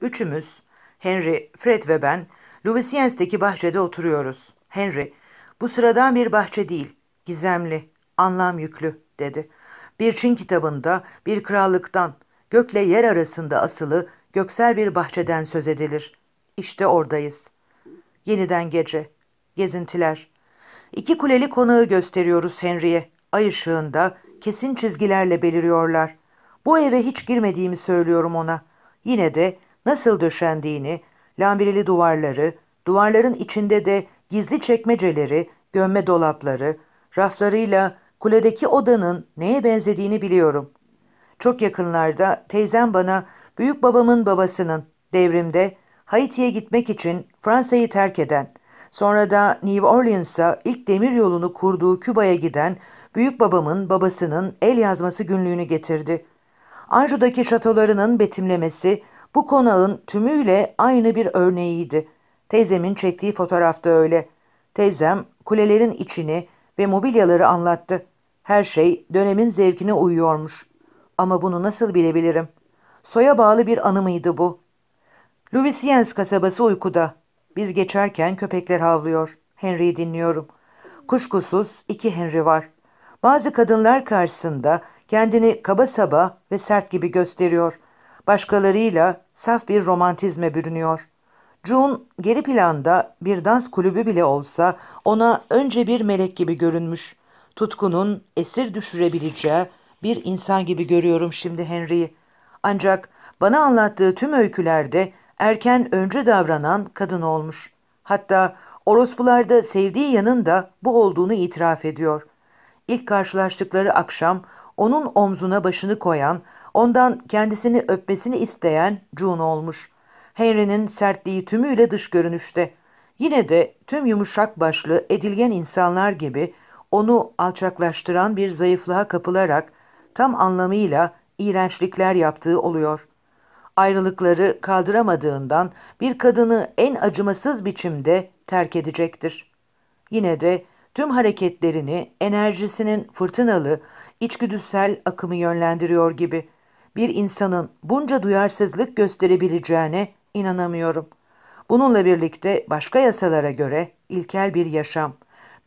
Üçümüz, Henry, Fred ve ben, Louisiennes'teki bahçede oturuyoruz. Henry, bu sıradan bir bahçe değil, gizemli, anlam yüklü, dedi. Bir Çin kitabında, bir krallıktan, gökle yer arasında asılı, göksel bir bahçeden söz edilir. İşte oradayız. Yeniden gece, gezintiler. İki kuleli konağı gösteriyoruz Henry'e. Ay ışığında, kesin çizgilerle beliriyorlar. Bu eve hiç girmediğimi söylüyorum ona. Yine de nasıl döşendiğini, lambrili duvarları, duvarların içinde de gizli çekmeceleri, gömme dolapları, raflarıyla kuledeki odanın neye benzediğini biliyorum. Çok yakınlarda teyzem bana büyük babamın babasının devrimde Haiti'ye gitmek için Fransa'yı terk eden, sonra da New Orleans'a ilk demir yolunu kurduğu Küba'ya giden büyük babamın babasının el yazması günlüğünü getirdi. Anjou'daki şatolarının betimlemesi bu konağın tümüyle aynı bir örneğiydi. Teyzemin çektiği fotoğrafta öyle. Teyzem kulelerin içini ve mobilyaları anlattı. Her şey dönemin zevkine uyuyormuş. Ama bunu nasıl bilebilirim? Soya bağlı bir anı mıydı bu? Louisiens kasabası uykuda. Biz geçerken köpekler havlıyor. Henry'i dinliyorum. Kuşkusuz iki Henry var. Bazı kadınlar karşısında kendini kaba saba ve sert gibi gösteriyor.'' başkalarıyla saf bir romantizme bürünüyor. June geri planda bir dans kulübü bile olsa ona önce bir melek gibi görünmüş. Tutkunun esir düşürebileceği bir insan gibi görüyorum şimdi Henry'i. Ancak bana anlattığı tüm öykülerde erken önce davranan kadın olmuş. Hatta orospularda sevdiği yanın da bu olduğunu itiraf ediyor. İlk karşılaştıkları akşam onun omzuna başını koyan Ondan kendisini öpmesini isteyen June olmuş. Henry'nin sertliği tümüyle dış görünüşte. Yine de tüm yumuşak başlı, edilgen insanlar gibi onu alçaklaştıran bir zayıflığa kapılarak tam anlamıyla iğrençlikler yaptığı oluyor. Ayrılıkları kaldıramadığından bir kadını en acımasız biçimde terk edecektir. Yine de tüm hareketlerini enerjisinin fırtınalı, içgüdüsel akımı yönlendiriyor gibi bir insanın bunca duyarsızlık gösterebileceğine inanamıyorum. Bununla birlikte başka yasalara göre ilkel bir yaşam,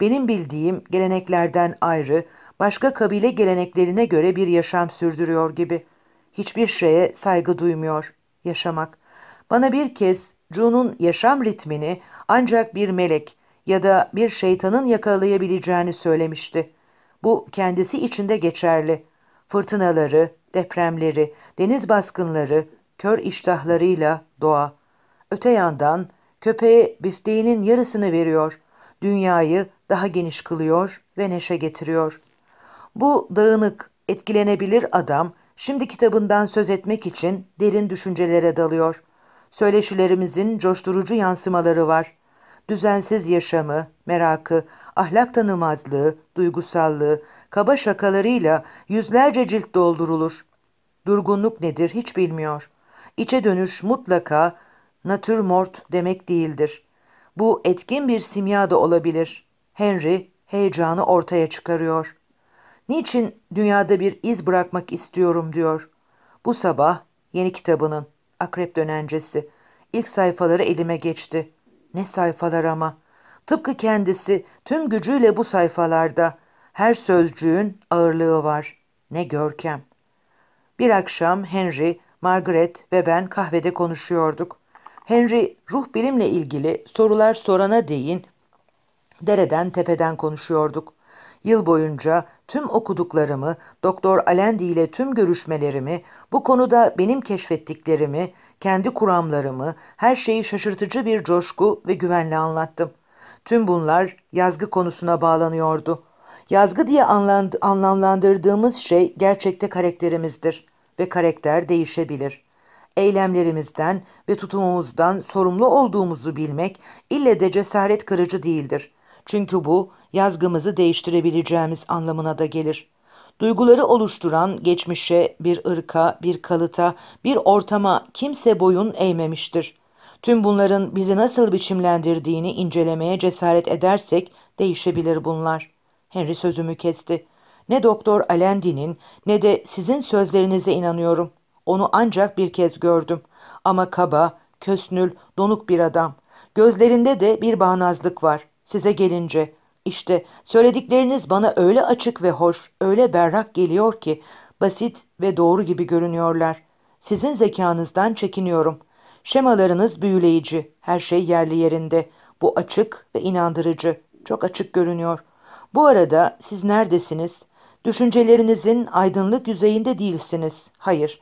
benim bildiğim geleneklerden ayrı, başka kabile geleneklerine göre bir yaşam sürdürüyor gibi. Hiçbir şeye saygı duymuyor. Yaşamak. Bana bir kez Cun'un yaşam ritmini ancak bir melek ya da bir şeytanın yakalayabileceğini söylemişti. Bu kendisi içinde geçerli. Fırtınaları, depremleri, deniz baskınları, kör iştahlarıyla doğa. Öte yandan köpeğe bifteğinin yarısını veriyor, dünyayı daha geniş kılıyor ve neşe getiriyor. Bu dağınık, etkilenebilir adam şimdi kitabından söz etmek için derin düşüncelere dalıyor. Söyleşilerimizin coşturucu yansımaları var. Düzensiz yaşamı, merakı, ahlak tanımazlığı, duygusallığı, kaba şakalarıyla yüzlerce cilt doldurulur. Durgunluk nedir hiç bilmiyor. İçe dönüş mutlaka natürmort demek değildir. Bu etkin bir simya da olabilir. Henry heyecanı ortaya çıkarıyor. Niçin dünyada bir iz bırakmak istiyorum diyor. Bu sabah yeni kitabının Akrep Dönencesi ilk sayfaları elime geçti. Ne sayfalar ama. Tıpkı kendisi tüm gücüyle bu sayfalarda. Her sözcüğün ağırlığı var. Ne görkem. Bir akşam Henry, Margaret ve ben kahvede konuşuyorduk. Henry ruh bilimle ilgili sorular sorana değin dereden tepeden konuşuyorduk. Yıl boyunca tüm okuduklarımı, Doktor Alendi ile tüm görüşmelerimi, bu konuda benim keşfettiklerimi, kendi kuramlarımı, her şeyi şaşırtıcı bir coşku ve güvenle anlattım. Tüm bunlar yazgı konusuna bağlanıyordu. Yazgı diye anlamlandırdığımız şey gerçekte karakterimizdir ve karakter değişebilir. Eylemlerimizden ve tutumumuzdan sorumlu olduğumuzu bilmek ille de cesaret kırıcı değildir. Çünkü bu yazgımızı değiştirebileceğimiz anlamına da gelir. Duyguları oluşturan geçmişe, bir ırka, bir kalıta, bir ortama kimse boyun eğmemiştir. Tüm bunların bizi nasıl biçimlendirdiğini incelemeye cesaret edersek değişebilir bunlar.'' Henry sözümü kesti. Ne Doktor Alendi'nin ne de sizin sözlerinize inanıyorum. Onu ancak bir kez gördüm. Ama kaba, kösnül, donuk bir adam. Gözlerinde de bir bağnazlık var. Size gelince. işte söyledikleriniz bana öyle açık ve hoş, öyle berrak geliyor ki basit ve doğru gibi görünüyorlar. Sizin zekanızdan çekiniyorum. Şemalarınız büyüleyici, her şey yerli yerinde. Bu açık ve inandırıcı, çok açık görünüyor.'' Bu arada siz neredesiniz? Düşüncelerinizin aydınlık yüzeyinde değilsiniz. Hayır,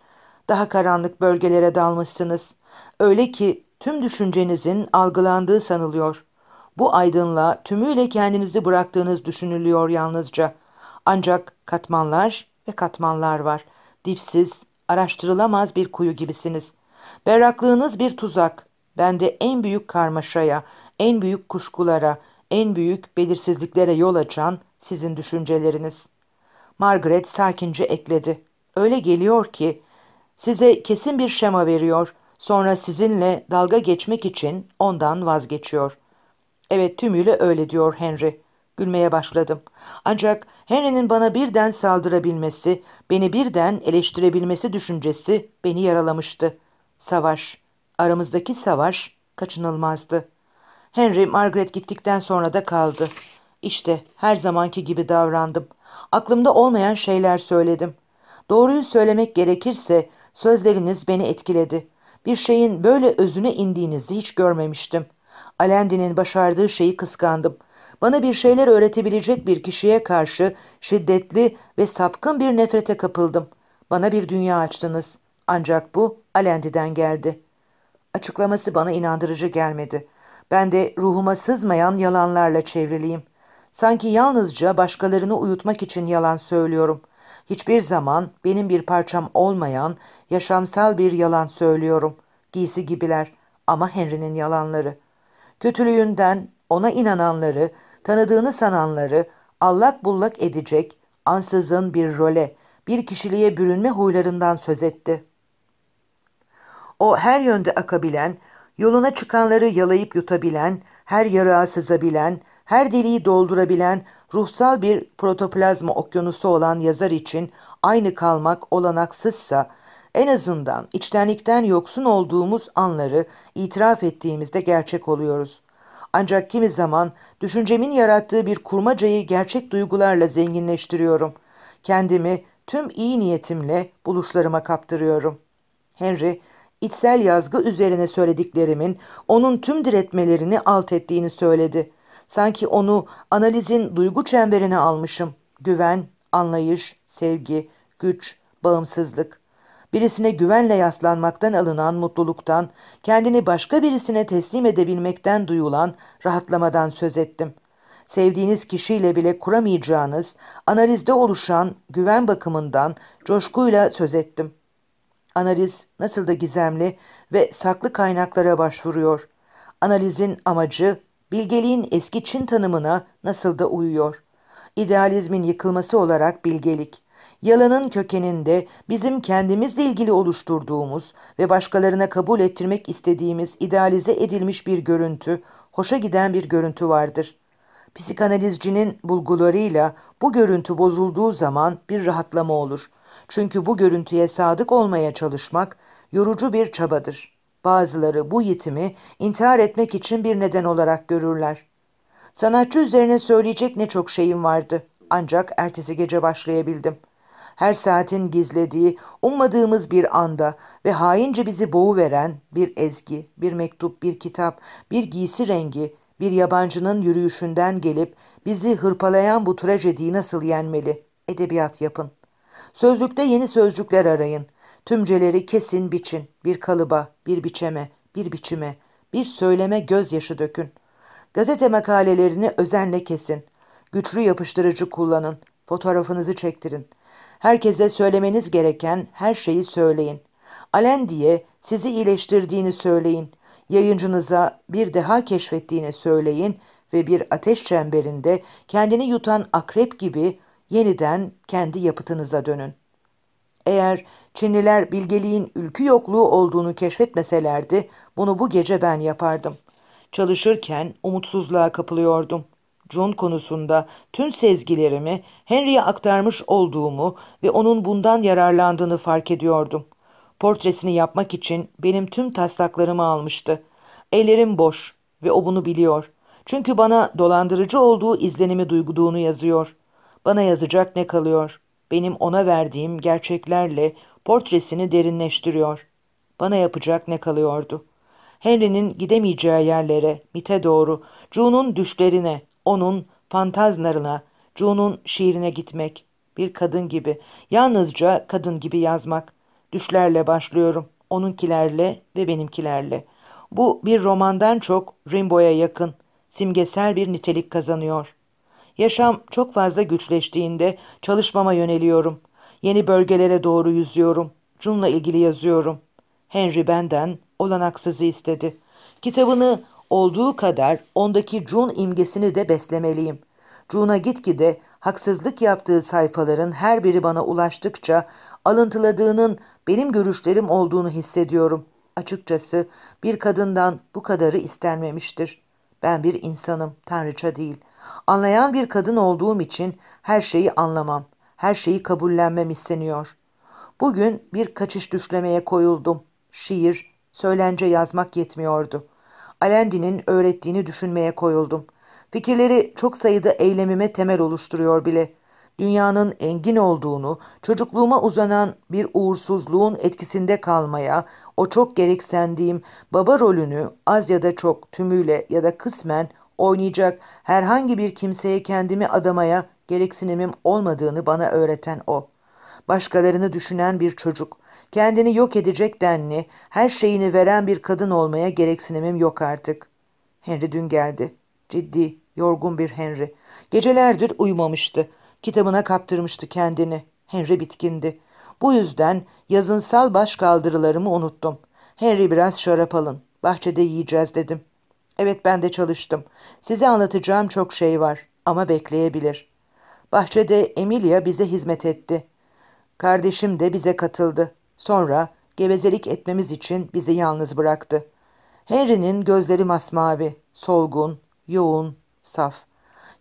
daha karanlık bölgelere dalmışsınız. Öyle ki tüm düşüncenizin algılandığı sanılıyor. Bu aydınlığa tümüyle kendinizi bıraktığınız düşünülüyor yalnızca. Ancak katmanlar ve katmanlar var. Dipsiz, araştırılamaz bir kuyu gibisiniz. Berraklığınız bir tuzak. Bende en büyük karmaşaya, en büyük kuşkulara, en büyük belirsizliklere yol açan sizin düşünceleriniz. Margaret sakince ekledi. Öyle geliyor ki size kesin bir şema veriyor, sonra sizinle dalga geçmek için ondan vazgeçiyor. Evet tümüyle öyle diyor Henry. Gülmeye başladım. Ancak Henry'nin bana birden saldırabilmesi, beni birden eleştirebilmesi düşüncesi beni yaralamıştı. Savaş, aramızdaki savaş kaçınılmazdı.'' Henry Margaret gittikten sonra da kaldı. İşte her zamanki gibi davrandım. Aklımda olmayan şeyler söyledim. Doğruyu söylemek gerekirse sözleriniz beni etkiledi. Bir şeyin böyle özüne indiğinizi hiç görmemiştim. Alendi'nin başardığı şeyi kıskandım. Bana bir şeyler öğretebilecek bir kişiye karşı şiddetli ve sapkın bir nefrete kapıldım. Bana bir dünya açtınız. Ancak bu Alendi'den geldi. Açıklaması bana inandırıcı gelmedi. Ben de ruhuma sızmayan yalanlarla çevriliyim. Sanki yalnızca başkalarını uyutmak için yalan söylüyorum. Hiçbir zaman benim bir parçam olmayan yaşamsal bir yalan söylüyorum. Giysi gibiler ama Henry'nin yalanları. Kötülüğünden ona inananları, tanıdığını sananları allak bullak edecek ansızın bir role, bir kişiliğe bürünme huylarından söz etti. O her yönde akabilen, Yoluna çıkanları yalayıp yutabilen, her yarığa sızabilen, her deliği doldurabilen ruhsal bir protoplazma okyanusu olan yazar için aynı kalmak olanaksızsa, en azından içtenlikten yoksun olduğumuz anları itiraf ettiğimizde gerçek oluyoruz. Ancak kimi zaman düşüncemin yarattığı bir kurmacayı gerçek duygularla zenginleştiriyorum. Kendimi tüm iyi niyetimle buluşlarıma kaptırıyorum. Henry, içsel yazgı üzerine söylediklerimin onun tüm diretmelerini alt ettiğini söyledi. Sanki onu analizin duygu çemberine almışım. Güven, anlayış, sevgi, güç, bağımsızlık. Birisine güvenle yaslanmaktan alınan mutluluktan, kendini başka birisine teslim edebilmekten duyulan rahatlamadan söz ettim.'' sevdiğiniz kişiyle bile kuramayacağınız, analizde oluşan güven bakımından coşkuyla söz ettim.'' analiz nasıl da gizemli ve saklı kaynaklara başvuruyor. Analizin amacı bilgeliğin eski Çin tanımına nasıl da uyuyor. İdealizmin yıkılması olarak bilgelik. Yalanın kökeninde bizim kendimizle ilgili oluşturduğumuz ve başkalarına kabul ettirmek istediğimiz idealize edilmiş bir görüntü, hoşa giden bir görüntü vardır. Psikanalizcinin bulgularıyla bu görüntü bozulduğu zaman bir rahatlama olur. Çünkü bu görüntüye sadık olmaya çalışmak yorucu bir çabadır. Bazıları bu yitimi intihar etmek için bir neden olarak görürler. Sanatçı üzerine söyleyecek ne çok şeyim vardı. Ancak ertesi gece başlayabildim. Her saatin gizlediği, ummadığımız bir anda ve haince bizi boğuveren bir ezgi, bir mektup, bir kitap, bir giysi rengi, bir yabancının yürüyüşünden gelip bizi hırpalayan bu trajediyi nasıl yenmeli? Edebiyat yapın.'' Sözlükte yeni sözcükler arayın. Tümceleri kesin biçin. Bir kalıba, bir biçeme, bir biçime, bir söyleme gözyaşı dökün. Gazete makalelerini özenle kesin. Güçlü yapıştırıcı kullanın. Fotoğrafınızı çektirin. Herkese söylemeniz gereken her şeyi söyleyin. Alen diye sizi iyileştirdiğini söyleyin. Yayıncınıza bir deha keşfettiğini söyleyin ve bir ateş çemberinde kendini yutan akrep gibi yeniden kendi yapıtınıza dönün. Eğer Çinliler bilgeliğin ülkü yokluğu olduğunu keşfetmeselerdi bunu bu gece ben yapardım. Çalışırken umutsuzluğa kapılıyordum. Jun konusunda tüm sezgilerimi Henry'e aktarmış olduğumu ve onun bundan yararlandığını fark ediyordum. Portresini yapmak için benim tüm taslaklarımı almıştı. Ellerim boş ve o bunu biliyor. Çünkü bana dolandırıcı olduğu izlenimi duyguduğunu yazıyor. Bana yazacak ne kalıyor? Benim ona verdiğim gerçeklerle portresini derinleştiriyor. Bana yapacak ne kalıyordu? Henry'nin gidemeyeceği yerlere, mite doğru, June'un düşlerine, onun fantazlarına, June'un şiirine gitmek, bir kadın gibi, yalnızca kadın gibi yazmak. Düşlerle başlıyorum, onunkilerle ve benimkilerle. Bu bir romandan çok Rimbaud'a yakın, simgesel bir nitelik kazanıyor.'' Yaşam çok fazla güçleştiğinde çalışmama yöneliyorum. Yeni bölgelere doğru yüzüyorum. Jun'la ilgili yazıyorum. Henry benden olanaksızı istedi. Kitabını olduğu kadar ondaki Jun imgesini de beslemeliyim. Jun'a gitgide haksızlık yaptığı sayfaların her biri bana ulaştıkça alıntıladığının benim görüşlerim olduğunu hissediyorum. Açıkçası bir kadından bu kadarı istenmemiştir. Ben bir insanım, tanrıça değil.'' Anlayan bir kadın olduğum için her şeyi anlamam, her şeyi kabullenmem isteniyor. Bugün bir kaçış düşlemeye koyuldum. Şiir, söylence yazmak yetmiyordu. Alendi'nin öğrettiğini düşünmeye koyuldum. Fikirleri çok sayıda eylemime temel oluşturuyor bile. Dünyanın engin olduğunu, çocukluğuma uzanan bir uğursuzluğun etkisinde kalmaya, o çok gereksendiğim baba rolünü az ya da çok tümüyle ya da kısmen oynayacak herhangi bir kimseye kendimi adamaya gereksinimim olmadığını bana öğreten o. Başkalarını düşünen bir çocuk, kendini yok edecek denli, her şeyini veren bir kadın olmaya gereksinimim yok artık. Henry dün geldi. Ciddi, yorgun bir Henry. Gecelerdir uyumamıştı. Kitabına kaptırmıştı kendini. Henry bitkindi. Bu yüzden yazınsal baş kaldırılarımı unuttum. Henry biraz şarap alın. Bahçede yiyeceğiz dedim. Evet ben de çalıştım. Size anlatacağım çok şey var ama bekleyebilir. Bahçede Emilia bize hizmet etti. Kardeşim de bize katıldı. Sonra gevezelik etmemiz için bizi yalnız bıraktı. Henry'nin gözleri masmavi, solgun, yoğun, saf.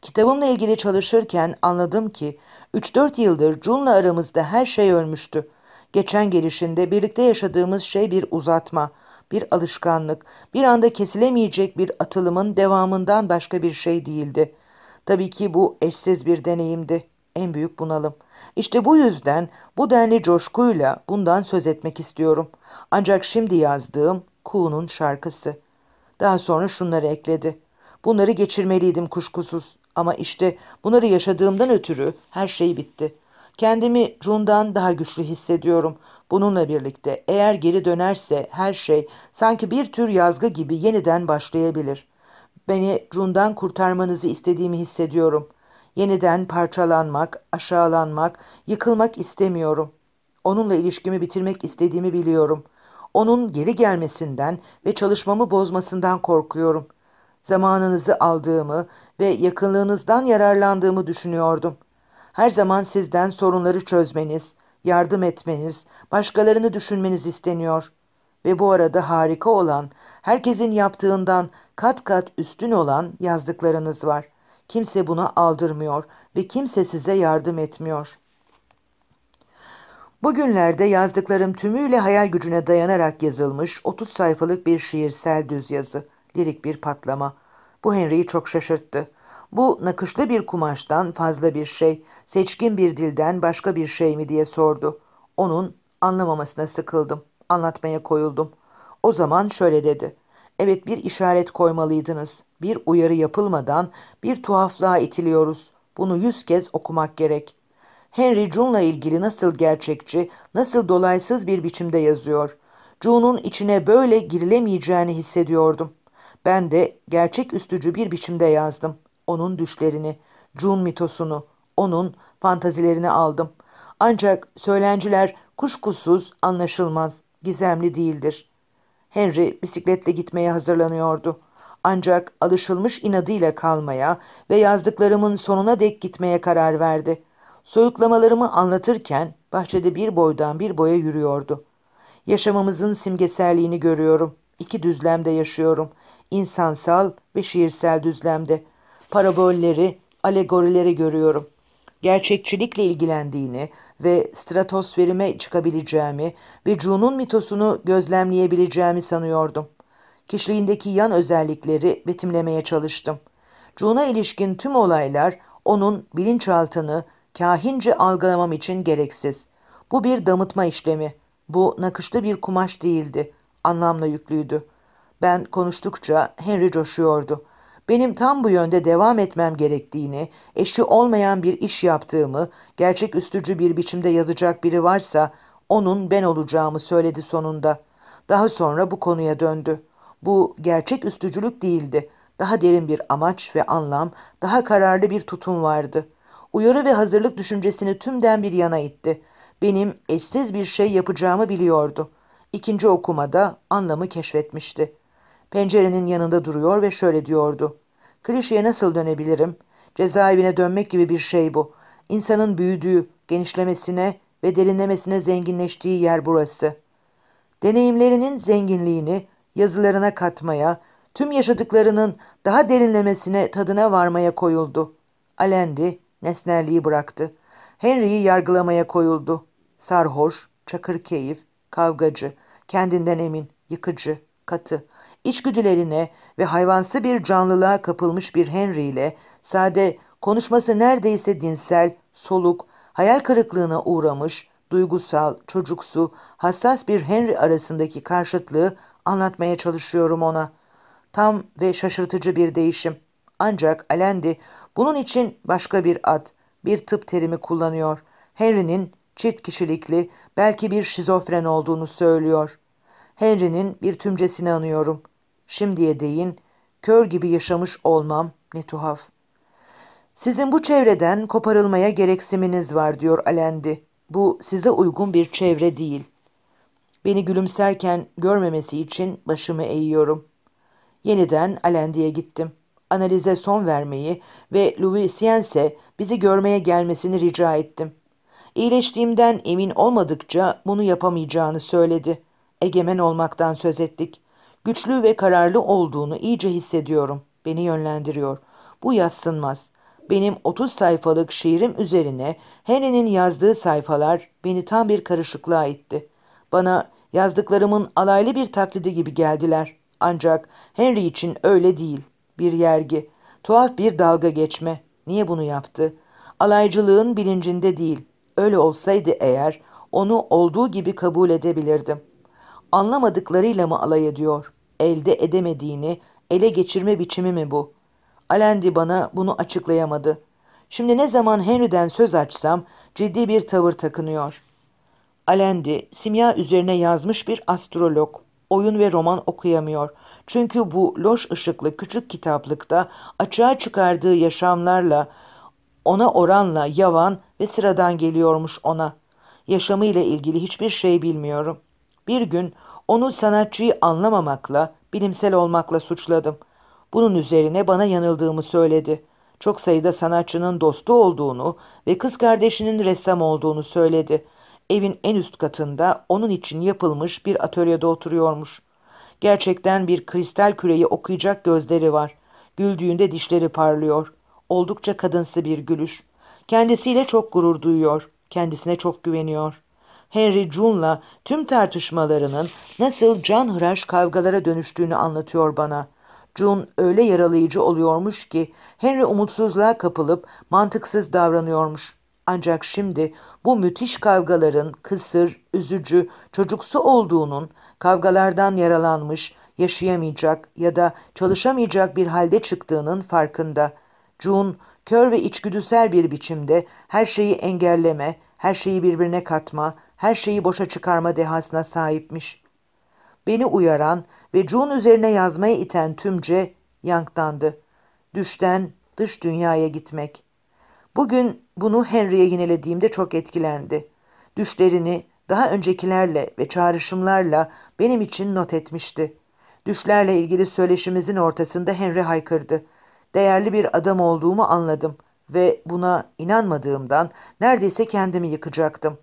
Kitabımla ilgili çalışırken anladım ki 3-4 yıldır Jun'la aramızda her şey ölmüştü. Geçen gelişinde birlikte yaşadığımız şey bir uzatma.'' bir alışkanlık, bir anda kesilemeyecek bir atılımın devamından başka bir şey değildi. Tabii ki bu eşsiz bir deneyimdi, en büyük bunalım. İşte bu yüzden bu denli coşkuyla bundan söz etmek istiyorum. Ancak şimdi yazdığım Kuğu'nun şarkısı. Daha sonra şunları ekledi. Bunları geçirmeliydim kuşkusuz ama işte bunları yaşadığımdan ötürü her şey bitti.'' Kendimi Jun'dan daha güçlü hissediyorum. Bununla birlikte eğer geri dönerse her şey sanki bir tür yazgı gibi yeniden başlayabilir. Beni Jun'dan kurtarmanızı istediğimi hissediyorum. Yeniden parçalanmak, aşağılanmak, yıkılmak istemiyorum. Onunla ilişkimi bitirmek istediğimi biliyorum. Onun geri gelmesinden ve çalışmamı bozmasından korkuyorum. Zamanınızı aldığımı ve yakınlığınızdan yararlandığımı düşünüyordum. Her zaman sizden sorunları çözmeniz, yardım etmeniz, başkalarını düşünmeniz isteniyor. Ve bu arada harika olan, herkesin yaptığından kat kat üstün olan yazdıklarınız var. Kimse buna aldırmıyor ve kimse size yardım etmiyor. Bugünlerde yazdıklarım tümüyle hayal gücüne dayanarak yazılmış 30 sayfalık bir şiirsel düz yazı, lirik bir patlama. Bu Henry'i çok şaşırttı. Bu nakışlı bir kumaştan fazla bir şey, seçkin bir dilden başka bir şey mi diye sordu. Onun anlamamasına sıkıldım. Anlatmaya koyuldum. O zaman şöyle dedi. Evet bir işaret koymalıydınız. Bir uyarı yapılmadan bir tuhaflığa itiliyoruz. Bunu yüz kez okumak gerek. Henry June'la ilgili nasıl gerçekçi, nasıl dolaysız bir biçimde yazıyor. June'un içine böyle girilemeyeceğini hissediyordum. Ben de gerçek üstücü bir biçimde yazdım onun düşlerini, Cun mitosunu, onun fantazilerini aldım. Ancak söylenciler kuşkusuz anlaşılmaz, gizemli değildir. Henry bisikletle gitmeye hazırlanıyordu. Ancak alışılmış inadıyla kalmaya ve yazdıklarımın sonuna dek gitmeye karar verdi. Soyutlamalarımı anlatırken bahçede bir boydan bir boya yürüyordu. Yaşamımızın simgeselliğini görüyorum. İki düzlemde yaşıyorum. İnsansal ve şiirsel düzlemde.'' parabolleri, alegorileri görüyorum. Gerçekçilikle ilgilendiğini ve stratosferime çıkabileceğimi ve Jun'un mitosunu gözlemleyebileceğimi sanıyordum. Kişiliğindeki yan özellikleri betimlemeye çalıştım. Jun'a ilişkin tüm olaylar onun bilinçaltını kahince algılamam için gereksiz. Bu bir damıtma işlemi. Bu nakışlı bir kumaş değildi. Anlamla yüklüydü. Ben konuştukça Henry coşuyordu.'' benim tam bu yönde devam etmem gerektiğini, eşi olmayan bir iş yaptığımı, gerçek üstücü bir biçimde yazacak biri varsa onun ben olacağımı söyledi sonunda. Daha sonra bu konuya döndü. Bu gerçek üstücülük değildi. Daha derin bir amaç ve anlam, daha kararlı bir tutum vardı. Uyarı ve hazırlık düşüncesini tümden bir yana itti. Benim eşsiz bir şey yapacağımı biliyordu. İkinci okumada anlamı keşfetmişti.'' Pencerenin yanında duruyor ve şöyle diyordu. Klişeye nasıl dönebilirim? Cezaevine dönmek gibi bir şey bu. İnsanın büyüdüğü, genişlemesine ve derinlemesine zenginleştiği yer burası. Deneyimlerinin zenginliğini yazılarına katmaya, tüm yaşadıklarının daha derinlemesine tadına varmaya koyuldu. Alendi, nesnelliği bıraktı. Henry'i yargılamaya koyuldu. Sarhoş, çakır keyif, kavgacı, kendinden emin, yıkıcı, katı, içgüdülerine ve hayvansı bir canlılığa kapılmış bir Henry ile sade, konuşması neredeyse dinsel, soluk, hayal kırıklığına uğramış, duygusal, çocuksu, hassas bir Henry arasındaki karşıtlığı anlatmaya çalışıyorum ona. Tam ve şaşırtıcı bir değişim. Ancak Alendi bunun için başka bir ad, bir tıp terimi kullanıyor. Henry'nin çift kişilikli, belki bir şizofren olduğunu söylüyor. Henry'nin bir tümcesini anıyorum. Şimdiye değin kör gibi yaşamış olmam ne tuhaf. Sizin bu çevreden koparılmaya gereksiminiz var diyor Alendi. Bu size uygun bir çevre değil. Beni gülümserken görmemesi için başımı eğiyorum. Yeniden Alendi'ye gittim. Analize son vermeyi ve Louisiense bizi görmeye gelmesini rica ettim. İyileştiğimden emin olmadıkça bunu yapamayacağını söyledi. Egemen olmaktan söz ettik. Güçlü ve kararlı olduğunu iyice hissediyorum. Beni yönlendiriyor. Bu yatsınmaz. Benim 30 sayfalık şiirim üzerine Henry'nin yazdığı sayfalar beni tam bir karışıklığa itti. Bana yazdıklarımın alaylı bir taklidi gibi geldiler. Ancak Henry için öyle değil. Bir yergi, tuhaf bir dalga geçme. Niye bunu yaptı? Alaycılığın bilincinde değil. Öyle olsaydı eğer onu olduğu gibi kabul edebilirdim.'' anlamadıklarıyla mı alay ediyor? Elde edemediğini, ele geçirme biçimi mi bu? Alendi bana bunu açıklayamadı. Şimdi ne zaman Henry'den söz açsam ciddi bir tavır takınıyor. Alendi, simya üzerine yazmış bir astrolog. Oyun ve roman okuyamıyor. Çünkü bu loş ışıklı küçük kitaplıkta açığa çıkardığı yaşamlarla, ona oranla yavan ve sıradan geliyormuş ona. Yaşamıyla ilgili hiçbir şey bilmiyorum.'' Bir gün onu sanatçıyı anlamamakla, bilimsel olmakla suçladım. Bunun üzerine bana yanıldığımı söyledi. Çok sayıda sanatçının dostu olduğunu ve kız kardeşinin ressam olduğunu söyledi. Evin en üst katında onun için yapılmış bir atölyede oturuyormuş. Gerçekten bir kristal küreyi okuyacak gözleri var. Güldüğünde dişleri parlıyor. Oldukça kadınsı bir gülüş. Kendisiyle çok gurur duyuyor. Kendisine çok güveniyor.'' Henry June'la tüm tartışmalarının nasıl can hıraş kavgalara dönüştüğünü anlatıyor bana. June öyle yaralayıcı oluyormuş ki Henry umutsuzluğa kapılıp mantıksız davranıyormuş. Ancak şimdi bu müthiş kavgaların kısır, üzücü, çocuksu olduğunun kavgalardan yaralanmış, yaşayamayacak ya da çalışamayacak bir halde çıktığının farkında. June kör ve içgüdüsel bir biçimde her şeyi engelleme, her şeyi birbirine katma, her şeyi boşa çıkarma dehasına sahipmiş. Beni uyaran ve Jun üzerine yazmaya iten tümce yanktandı. Düşten dış dünyaya gitmek. Bugün bunu Henry'e yinelediğimde çok etkilendi. Düşlerini daha öncekilerle ve çağrışımlarla benim için not etmişti. Düşlerle ilgili söyleşimizin ortasında Henry haykırdı. Değerli bir adam olduğumu anladım ve buna inanmadığımdan neredeyse kendimi yıkacaktım.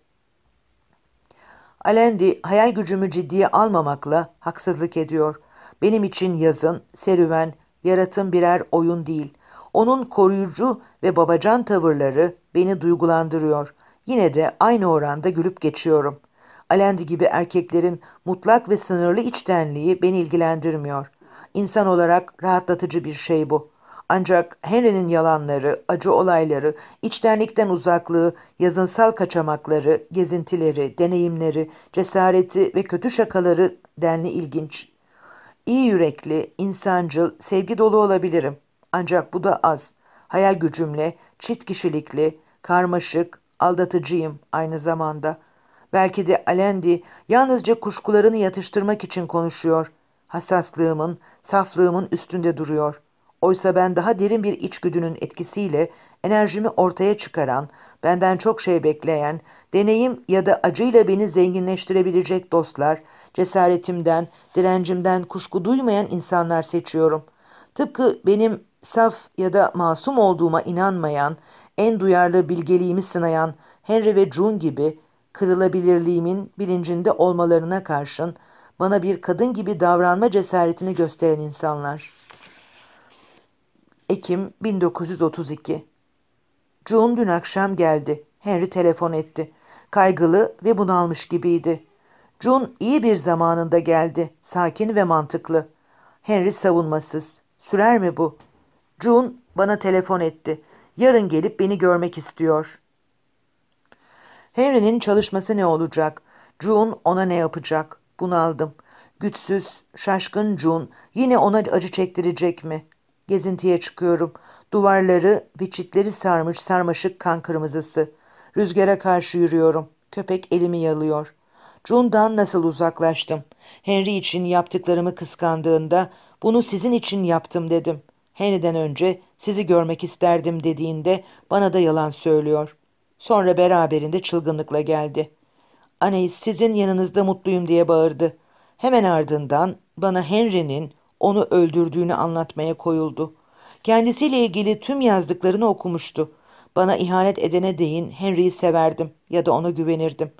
Alendi hayal gücümü ciddiye almamakla haksızlık ediyor. Benim için yazın, serüven, yaratım birer oyun değil. Onun koruyucu ve babacan tavırları beni duygulandırıyor. Yine de aynı oranda gülüp geçiyorum. Alendi gibi erkeklerin mutlak ve sınırlı içtenliği beni ilgilendirmiyor. İnsan olarak rahatlatıcı bir şey bu.'' Ancak Henry'nin yalanları, acı olayları, içtenlikten uzaklığı, yazınsal kaçamakları, gezintileri, deneyimleri, cesareti ve kötü şakaları denli ilginç. İyi yürekli, insancıl, sevgi dolu olabilirim. Ancak bu da az. Hayal gücümle, çift kişilikli, karmaşık, aldatıcıyım aynı zamanda. Belki de Alendi yalnızca kuşkularını yatıştırmak için konuşuyor. Hassaslığımın, saflığımın üstünde duruyor.'' Oysa ben daha derin bir içgüdünün etkisiyle enerjimi ortaya çıkaran, benden çok şey bekleyen, deneyim ya da acıyla beni zenginleştirebilecek dostlar, cesaretimden, direncimden kuşku duymayan insanlar seçiyorum. Tıpkı benim saf ya da masum olduğuma inanmayan, en duyarlı bilgeliğimi sınayan Henry ve June gibi kırılabilirliğimin bilincinde olmalarına karşın bana bir kadın gibi davranma cesaretini gösteren insanlar.'' Ekim 1932 June dün akşam geldi. Henry telefon etti. Kaygılı ve bunalmış gibiydi. June iyi bir zamanında geldi. Sakin ve mantıklı. Henry savunmasız. Sürer mi bu? June bana telefon etti. Yarın gelip beni görmek istiyor. Henry'nin çalışması ne olacak? June ona ne yapacak? Bunaldım. Güçsüz, şaşkın June yine ona acı çektirecek mi? Gezintiye çıkıyorum. Duvarları, biçitleri sarmış sarmaşık kan kırmızısı. Rüzgara karşı yürüyorum. Köpek elimi yalıyor. Jun'dan nasıl uzaklaştım? Henry için yaptıklarımı kıskandığında bunu sizin için yaptım dedim. Henry'den önce sizi görmek isterdim dediğinde bana da yalan söylüyor. Sonra beraberinde çılgınlıkla geldi. Anais sizin yanınızda mutluyum diye bağırdı. Hemen ardından bana Henry'nin onu öldürdüğünü anlatmaya koyuldu. Kendisiyle ilgili tüm yazdıklarını okumuştu. Bana ihanet edene değin Henry'i severdim ya da ona güvenirdim.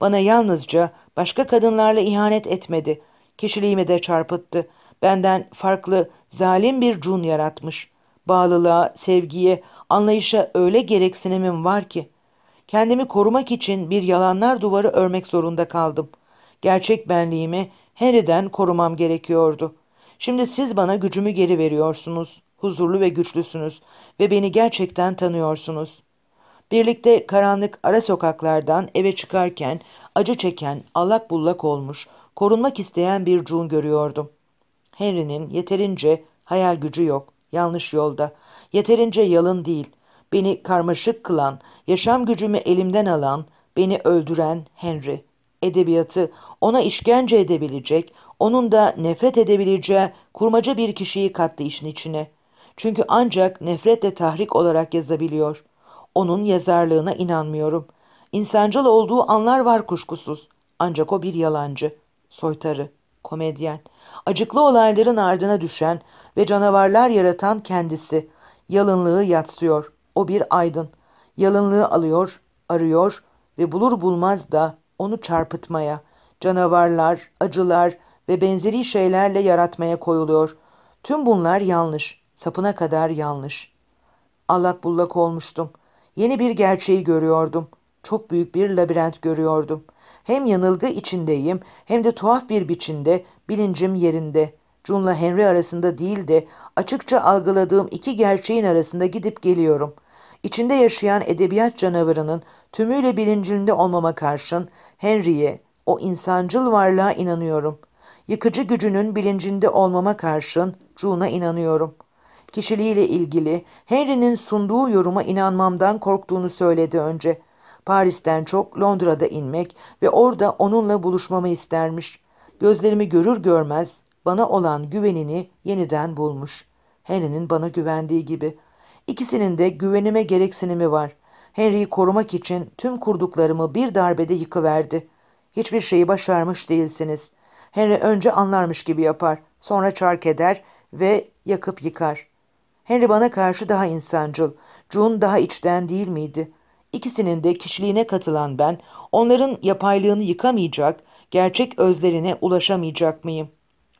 Bana yalnızca başka kadınlarla ihanet etmedi. Kişiliğimi de çarpıttı. Benden farklı, zalim bir cun yaratmış. Bağlılığa, sevgiye, anlayışa öyle gereksinimim var ki. Kendimi korumak için bir yalanlar duvarı örmek zorunda kaldım. Gerçek benliğimi Henry'den korumam gerekiyordu. Şimdi siz bana gücümü geri veriyorsunuz. Huzurlu ve güçlüsünüz ve beni gerçekten tanıyorsunuz. Birlikte karanlık ara sokaklardan eve çıkarken acı çeken, allak bullak olmuş, korunmak isteyen bir June görüyordum. Henry'nin yeterince hayal gücü yok, yanlış yolda, yeterince yalın değil, beni karmaşık kılan, yaşam gücümü elimden alan, beni öldüren Henry. Edebiyatı ona işkence edebilecek, onun da nefret edebileceği kurmaca bir kişiyi kattı işin içine. Çünkü ancak nefretle tahrik olarak yazabiliyor. Onun yazarlığına inanmıyorum. İnsancıl olduğu anlar var kuşkusuz. Ancak o bir yalancı, soytarı, komedyen. Acıklı olayların ardına düşen ve canavarlar yaratan kendisi. Yalınlığı yatsıyor. O bir aydın. Yalınlığı alıyor, arıyor ve bulur bulmaz da onu çarpıtmaya. Canavarlar, acılar, ve benzeri şeylerle yaratmaya koyuluyor. Tüm bunlar yanlış, sapına kadar yanlış. Allak bullak olmuştum. Yeni bir gerçeği görüyordum. Çok büyük bir labirent görüyordum. Hem yanılgı içindeyim hem de tuhaf bir biçimde bilincim yerinde. Jun'la Henry arasında değil de açıkça algıladığım iki gerçeğin arasında gidip geliyorum. İçinde yaşayan edebiyat canavarının tümüyle bilincinde olmama karşın Henry'ye, o insancıl varlığa inanıyorum. Yıkıcı gücünün bilincinde olmama karşın June'a inanıyorum. Kişiliğiyle ilgili Henry'nin sunduğu yoruma inanmamdan korktuğunu söyledi önce. Paris'ten çok Londra'da inmek ve orada onunla buluşmamı istermiş. Gözlerimi görür görmez bana olan güvenini yeniden bulmuş. Henry'nin bana güvendiği gibi. İkisinin de güvenime gereksinimi var. Henry'i korumak için tüm kurduklarımı bir darbede yıkıverdi. Hiçbir şeyi başarmış değilsiniz. Henry önce anlarmış gibi yapar, sonra çark eder ve yakıp yıkar. Henry bana karşı daha insancıl, June daha içten değil miydi? İkisinin de kişiliğine katılan ben, onların yapaylığını yıkamayacak, gerçek özlerine ulaşamayacak mıyım?''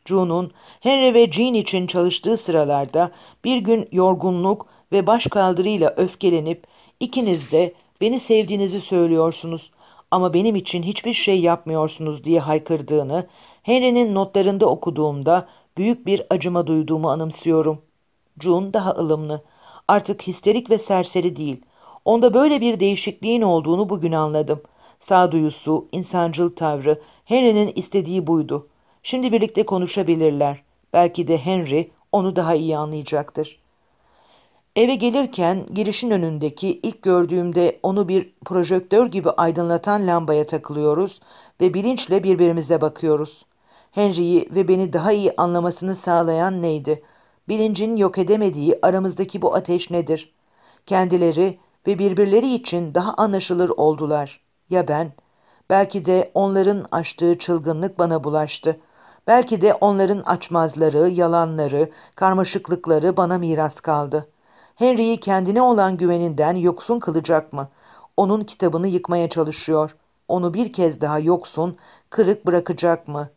June'un Henry ve Jean için çalıştığı sıralarda bir gün yorgunluk ve baş kaldırıyla öfkelenip ikiniz de beni sevdiğinizi söylüyorsunuz ama benim için hiçbir şey yapmıyorsunuz diye haykırdığını Henry'nin notlarında okuduğumda büyük bir acıma duyduğumu anımsıyorum. June daha ılımlı. Artık histerik ve serseri değil. Onda böyle bir değişikliğin olduğunu bugün anladım. Sağduyusu, insancıl tavrı, Henry'nin istediği buydu. Şimdi birlikte konuşabilirler. Belki de Henry onu daha iyi anlayacaktır. Eve gelirken girişin önündeki ilk gördüğümde onu bir projektör gibi aydınlatan lambaya takılıyoruz ve bilinçle birbirimize bakıyoruz. Henry'yi ve beni daha iyi anlamasını sağlayan neydi? Bilincin yok edemediği aramızdaki bu ateş nedir? Kendileri ve birbirleri için daha anlaşılır oldular. Ya ben? Belki de onların açtığı çılgınlık bana bulaştı. Belki de onların açmazları, yalanları, karmaşıklıkları bana miras kaldı. Henry'yi kendine olan güveninden yoksun kılacak mı? Onun kitabını yıkmaya çalışıyor. Onu bir kez daha yoksun, kırık bırakacak mı?''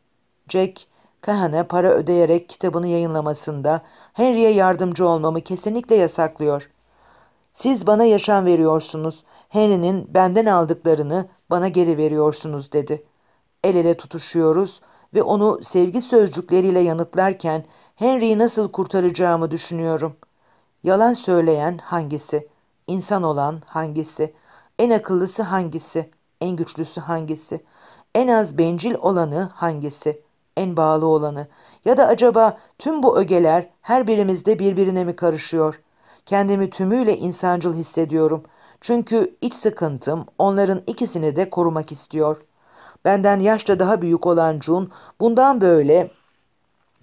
Jack, Kahane para ödeyerek kitabını yayınlamasında Henry'e yardımcı olmamı kesinlikle yasaklıyor. Siz bana yaşam veriyorsunuz. Henry'nin benden aldıklarını bana geri veriyorsunuz dedi. El ele tutuşuyoruz ve onu sevgi sözcükleriyle yanıtlarken Henry'i nasıl kurtaracağımı düşünüyorum. Yalan söyleyen hangisi? İnsan olan hangisi? En akıllısı hangisi? En güçlüsü hangisi? En az bencil olanı hangisi?'' en bağlı olanı. Ya da acaba tüm bu ögeler her birimizde birbirine mi karışıyor? Kendimi tümüyle insancıl hissediyorum. Çünkü iç sıkıntım onların ikisini de korumak istiyor. Benden yaşta daha büyük olan Jun bundan böyle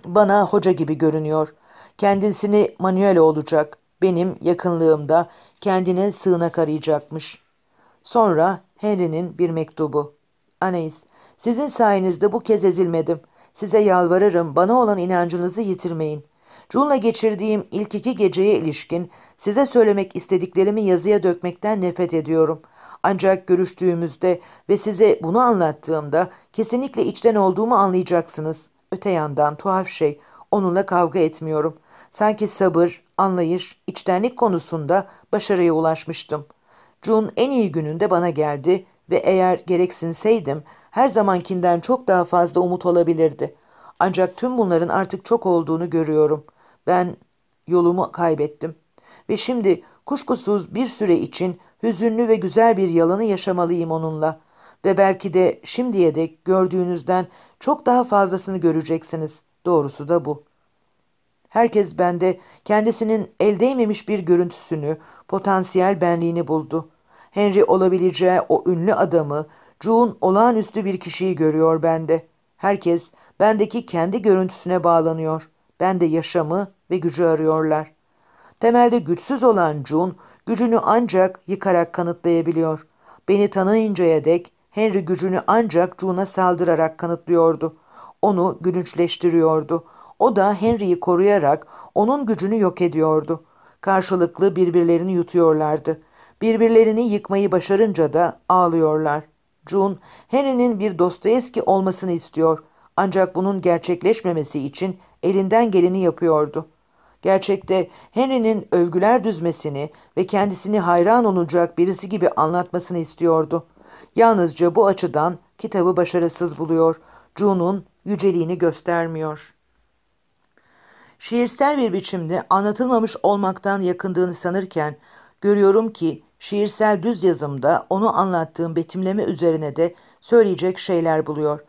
bana hoca gibi görünüyor. Kendisini manuel olacak, benim yakınlığımda kendine sığınak arayacakmış. Sonra Henry'nin bir mektubu. Anais, sizin sayenizde bu kez ezilmedim. Size yalvarırım bana olan inancınızı yitirmeyin. Jun'la geçirdiğim ilk iki geceye ilişkin size söylemek istediklerimi yazıya dökmekten nefret ediyorum. Ancak görüştüğümüzde ve size bunu anlattığımda kesinlikle içten olduğumu anlayacaksınız. Öte yandan tuhaf şey, onunla kavga etmiyorum. Sanki sabır, anlayış, içtenlik konusunda başarıya ulaşmıştım. Jun en iyi gününde bana geldi ve eğer gereksinseydim her zamankinden çok daha fazla umut olabilirdi. Ancak tüm bunların artık çok olduğunu görüyorum. Ben yolumu kaybettim. Ve şimdi kuşkusuz bir süre için hüzünlü ve güzel bir yalanı yaşamalıyım onunla. Ve belki de şimdiye dek gördüğünüzden çok daha fazlasını göreceksiniz. Doğrusu da bu. Herkes bende kendisinin eldeymemiş bir görüntüsünü, potansiyel benliğini buldu. Henry olabileceği o ünlü adamı, June olağanüstü bir kişiyi görüyor bende. Herkes bendeki kendi görüntüsüne bağlanıyor. Ben de yaşamı ve gücü arıyorlar. Temelde güçsüz olan June gücünü ancak yıkarak kanıtlayabiliyor. Beni tanıyıncaya dek Henry gücünü ancak June'a saldırarak kanıtlıyordu. Onu gülünçleştiriyordu. O da Henry'i koruyarak onun gücünü yok ediyordu. Karşılıklı birbirlerini yutuyorlardı. Birbirlerini yıkmayı başarınca da ağlıyorlar. June, Henry'nin bir Dostoyevski olmasını istiyor. Ancak bunun gerçekleşmemesi için elinden geleni yapıyordu. Gerçekte Henry'nin övgüler düzmesini ve kendisini hayran olacak birisi gibi anlatmasını istiyordu. Yalnızca bu açıdan kitabı başarısız buluyor. June'un yüceliğini göstermiyor. Şiirsel bir biçimde anlatılmamış olmaktan yakındığını sanırken görüyorum ki Şiirsel düz yazımda onu anlattığım betimleme üzerine de söyleyecek şeyler buluyor.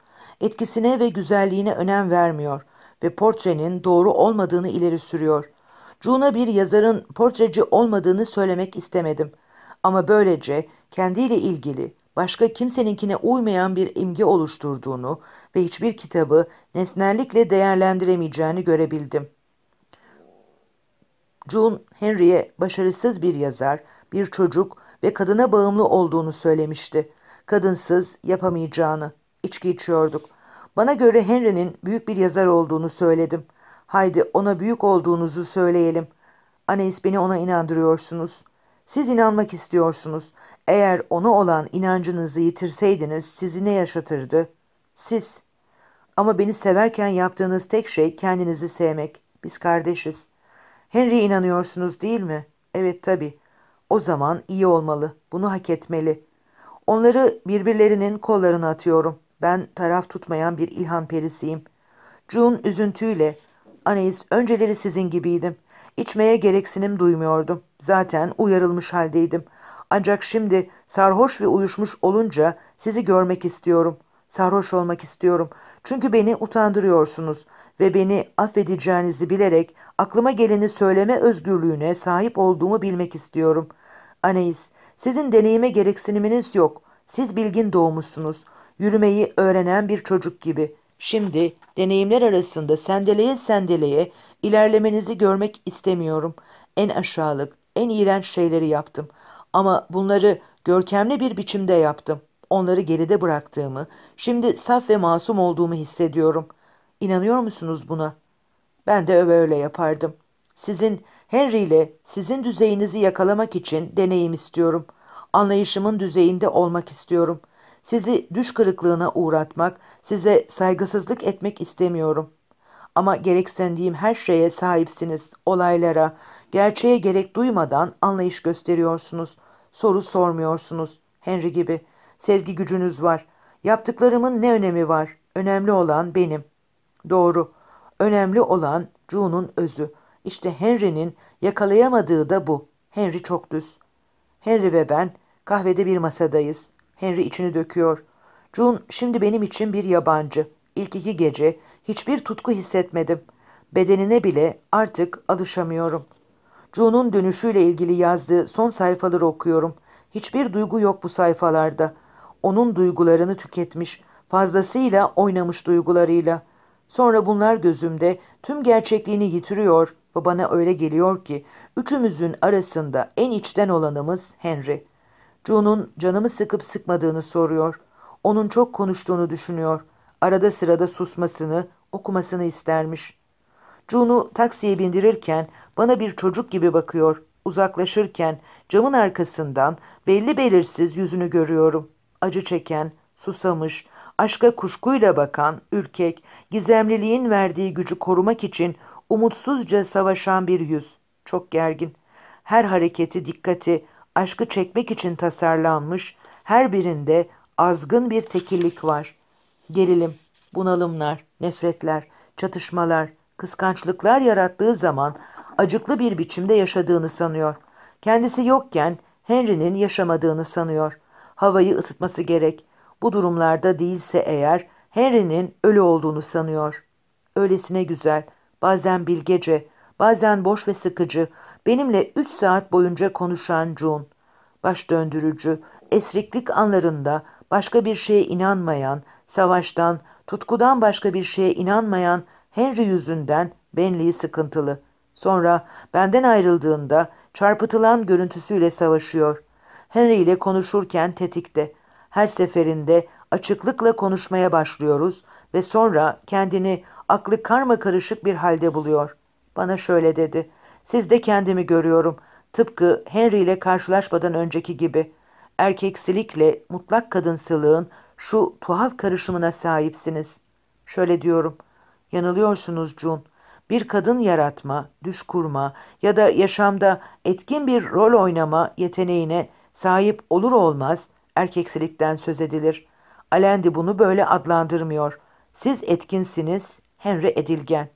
Etkisine ve güzelliğine önem vermiyor ve portrenin doğru olmadığını ileri sürüyor. Cuna bir yazarın portreci olmadığını söylemek istemedim. Ama böylece kendiyle ilgili başka kimseninkine uymayan bir imge oluşturduğunu ve hiçbir kitabı nesnellikle değerlendiremeyeceğini görebildim. June Henry'e başarısız bir yazar bir çocuk ve kadına bağımlı olduğunu söylemişti. Kadınsız yapamayacağını. İçki içiyorduk. Bana göre Henry'nin büyük bir yazar olduğunu söyledim. Haydi ona büyük olduğunuzu söyleyelim. Aneis beni ona inandırıyorsunuz. Siz inanmak istiyorsunuz. Eğer ona olan inancınızı yitirseydiniz sizi ne yaşatırdı? Siz. Ama beni severken yaptığınız tek şey kendinizi sevmek. Biz kardeşiz. Henry'e inanıyorsunuz değil mi? Evet tabii. O zaman iyi olmalı. Bunu hak etmeli. Onları birbirlerinin kollarına atıyorum. Ben taraf tutmayan bir ilhan perisiyim. June üzüntüyle, Anais önceleri sizin gibiydim. İçmeye gereksinim duymuyordum. Zaten uyarılmış haldeydim. Ancak şimdi sarhoş ve uyuşmuş olunca sizi görmek istiyorum. Sarhoş olmak istiyorum. Çünkü beni utandırıyorsunuz ve beni affedeceğinizi bilerek aklıma geleni söyleme özgürlüğüne sahip olduğumu bilmek istiyorum.'' Aneis, sizin deneyime gereksiniminiz yok. Siz bilgin doğmuşsunuz. Yürümeyi öğrenen bir çocuk gibi. Şimdi deneyimler arasında sendeleye sendeleye ilerlemenizi görmek istemiyorum. En aşağılık, en iğrenç şeyleri yaptım. Ama bunları görkemli bir biçimde yaptım. Onları geride bıraktığımı, şimdi saf ve masum olduğumu hissediyorum. İnanıyor musunuz buna? Ben de öyle yapardım. Sizin Henry ile sizin düzeyinizi yakalamak için deneyim istiyorum. Anlayışımın düzeyinde olmak istiyorum. Sizi düş kırıklığına uğratmak, size saygısızlık etmek istemiyorum. Ama gereksendiğim her şeye sahipsiniz, olaylara, gerçeğe gerek duymadan anlayış gösteriyorsunuz. Soru sormuyorsunuz, Henry gibi. Sezgi gücünüz var. Yaptıklarımın ne önemi var? Önemli olan benim. Doğru. Önemli olan Cun'un özü.'' İşte Henry'nin yakalayamadığı da bu. Henry çok düz. Henry ve ben kahvede bir masadayız. Henry içini döküyor. June şimdi benim için bir yabancı. İlk iki gece hiçbir tutku hissetmedim. Bedenine bile artık alışamıyorum. June'un dönüşüyle ilgili yazdığı son sayfaları okuyorum. Hiçbir duygu yok bu sayfalarda. Onun duygularını tüketmiş, fazlasıyla oynamış duygularıyla. Sonra bunlar gözümde tüm gerçekliğini yitiriyor, ve bana öyle geliyor ki üçümüzün arasında en içten olanımız Henry. June'un canımı sıkıp sıkmadığını soruyor. Onun çok konuştuğunu düşünüyor. Arada sırada susmasını, okumasını istermiş. June'u taksiye bindirirken bana bir çocuk gibi bakıyor. Uzaklaşırken camın arkasından belli belirsiz yüzünü görüyorum. Acı çeken, susamış, aşka kuşkuyla bakan, ürkek, gizemliliğin verdiği gücü korumak için Umutsuzca savaşan bir yüz, çok gergin. Her hareketi, dikkati, aşkı çekmek için tasarlanmış, her birinde azgın bir tekillik var. Gerilim, bunalımlar, nefretler, çatışmalar, kıskançlıklar yarattığı zaman acıklı bir biçimde yaşadığını sanıyor. Kendisi yokken Henry'nin yaşamadığını sanıyor. Havayı ısıtması gerek. Bu durumlarda değilse eğer Henry'nin ölü olduğunu sanıyor. Öylesine güzel, bazen bilgece, bazen boş ve sıkıcı, benimle üç saat boyunca konuşan Jun, baş döndürücü, esriklik anlarında başka bir şeye inanmayan, savaştan, tutkudan başka bir şeye inanmayan Henry yüzünden benliği sıkıntılı. Sonra benden ayrıldığında çarpıtılan görüntüsüyle savaşıyor. Henry ile konuşurken tetikte. Her seferinde açıklıkla konuşmaya başlıyoruz ve sonra kendini aklı karma karışık bir halde buluyor. Bana şöyle dedi. "Siz de kendimi görüyorum. Tıpkı Henry ile karşılaşmadan önceki gibi. Erkeksilikle mutlak kadınsılığın şu tuhaf karışımına sahipsiniz. Şöyle diyorum. Yanılıyorsunuz June. Bir kadın yaratma, düş kurma ya da yaşamda etkin bir rol oynama yeteneğine sahip olur olmaz erkeksilikten söz edilir. Alendi bunu böyle adlandırmıyor.'' Siz etkinsiniz Henry Edilgen.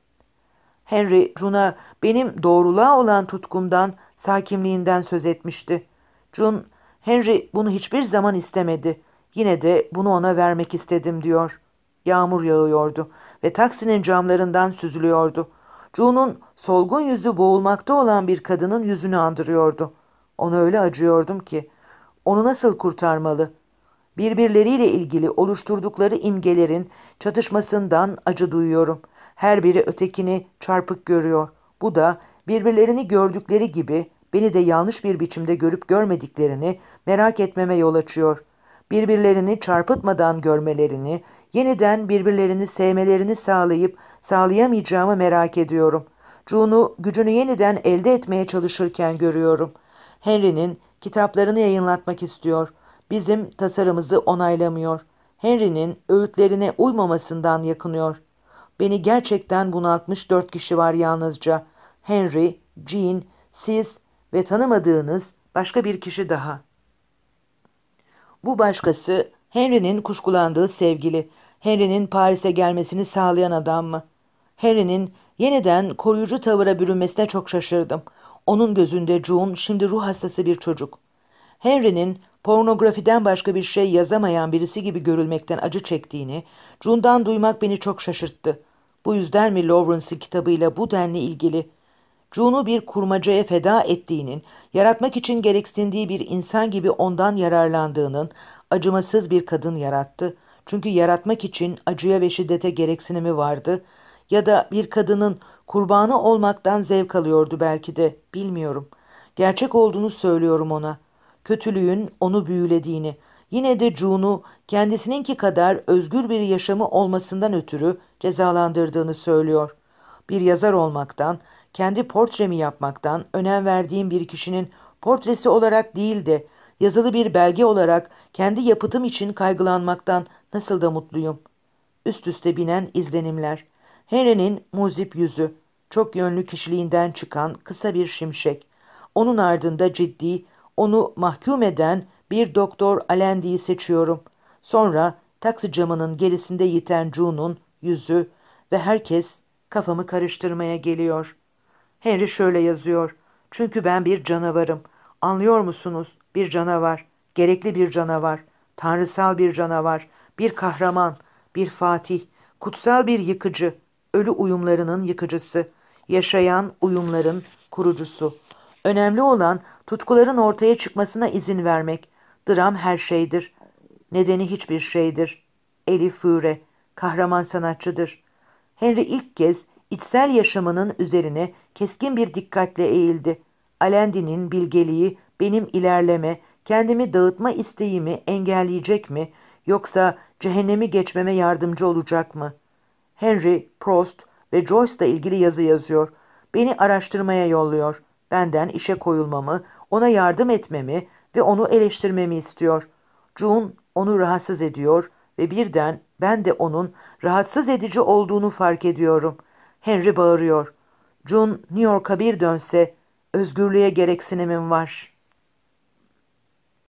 Henry Jun'a benim doğruluğa olan tutkumdan, sakimliğinden söz etmişti. Jun, Henry bunu hiçbir zaman istemedi. Yine de bunu ona vermek istedim diyor. Yağmur yağıyordu ve taksinin camlarından süzülüyordu. Jun'un solgun yüzü boğulmakta olan bir kadının yüzünü andırıyordu. Ona öyle acıyordum ki. Onu nasıl kurtarmalı?'' Birbirleriyle ilgili oluşturdukları imgelerin çatışmasından acı duyuyorum. Her biri ötekini çarpık görüyor. Bu da birbirlerini gördükleri gibi beni de yanlış bir biçimde görüp görmediklerini merak etmeme yol açıyor. Birbirlerini çarpıtmadan görmelerini, yeniden birbirlerini sevmelerini sağlayıp sağlayamayacağımı merak ediyorum. June'u gücünü yeniden elde etmeye çalışırken görüyorum. Henry'nin kitaplarını yayınlatmak istiyor.'' bizim tasarımızı onaylamıyor. Henry'nin öğütlerine uymamasından yakınıyor. Beni gerçekten bunaltmış dört kişi var yalnızca. Henry, Jean, siz ve tanımadığınız başka bir kişi daha. Bu başkası Henry'nin kuşkulandığı sevgili. Henry'nin Paris'e gelmesini sağlayan adam mı? Henry'nin yeniden koruyucu tavıra bürünmesine çok şaşırdım. Onun gözünde June şimdi ruh hastası bir çocuk. Henry'nin pornografiden başka bir şey yazamayan birisi gibi görülmekten acı çektiğini, Jun'dan duymak beni çok şaşırttı. Bu yüzden mi Lawrence'ın kitabıyla bu denli ilgili? Jun'u bir kurmacaya feda ettiğinin, yaratmak için gereksindiği bir insan gibi ondan yararlandığının, acımasız bir kadın yarattı. Çünkü yaratmak için acıya ve şiddete gereksinimi vardı. Ya da bir kadının kurbanı olmaktan zevk alıyordu belki de, bilmiyorum. Gerçek olduğunu söylüyorum ona.'' kötülüğün onu büyülediğini, yine de Jun'u kendisininki kadar özgür bir yaşamı olmasından ötürü cezalandırdığını söylüyor. Bir yazar olmaktan, kendi portremi yapmaktan önem verdiğim bir kişinin portresi olarak değil de yazılı bir belge olarak kendi yapıtım için kaygılanmaktan nasıl da mutluyum. Üst üste binen izlenimler. Henry'nin muzip yüzü, çok yönlü kişiliğinden çıkan kısa bir şimşek. Onun ardında ciddi, onu mahkum eden bir doktor Alendi'yi seçiyorum. Sonra taksi camının gerisinde yiten Jun'un yüzü ve herkes kafamı karıştırmaya geliyor. Henry şöyle yazıyor. Çünkü ben bir canavarım. Anlıyor musunuz? Bir canavar. Gerekli bir canavar. Tanrısal bir canavar. Bir kahraman. Bir fatih. Kutsal bir yıkıcı. Ölü uyumlarının yıkıcısı. Yaşayan uyumların kurucusu.'' Önemli olan tutkuların ortaya çıkmasına izin vermek. Dram her şeydir. Nedeni hiçbir şeydir. Elif Führe, kahraman sanatçıdır. Henry ilk kez içsel yaşamının üzerine keskin bir dikkatle eğildi. Alendi'nin bilgeliği, benim ilerleme, kendimi dağıtma isteğimi engelleyecek mi yoksa cehennemi geçmeme yardımcı olacak mı? Henry, Prost ve Joyce'la ilgili yazı yazıyor. Beni araştırmaya yolluyor.'' Benden işe koyulmamı, ona yardım etmemi ve onu eleştirmemi istiyor. June onu rahatsız ediyor ve birden ben de onun rahatsız edici olduğunu fark ediyorum. Henry bağırıyor. June New York'a bir dönse özgürlüğe gereksinimim var.''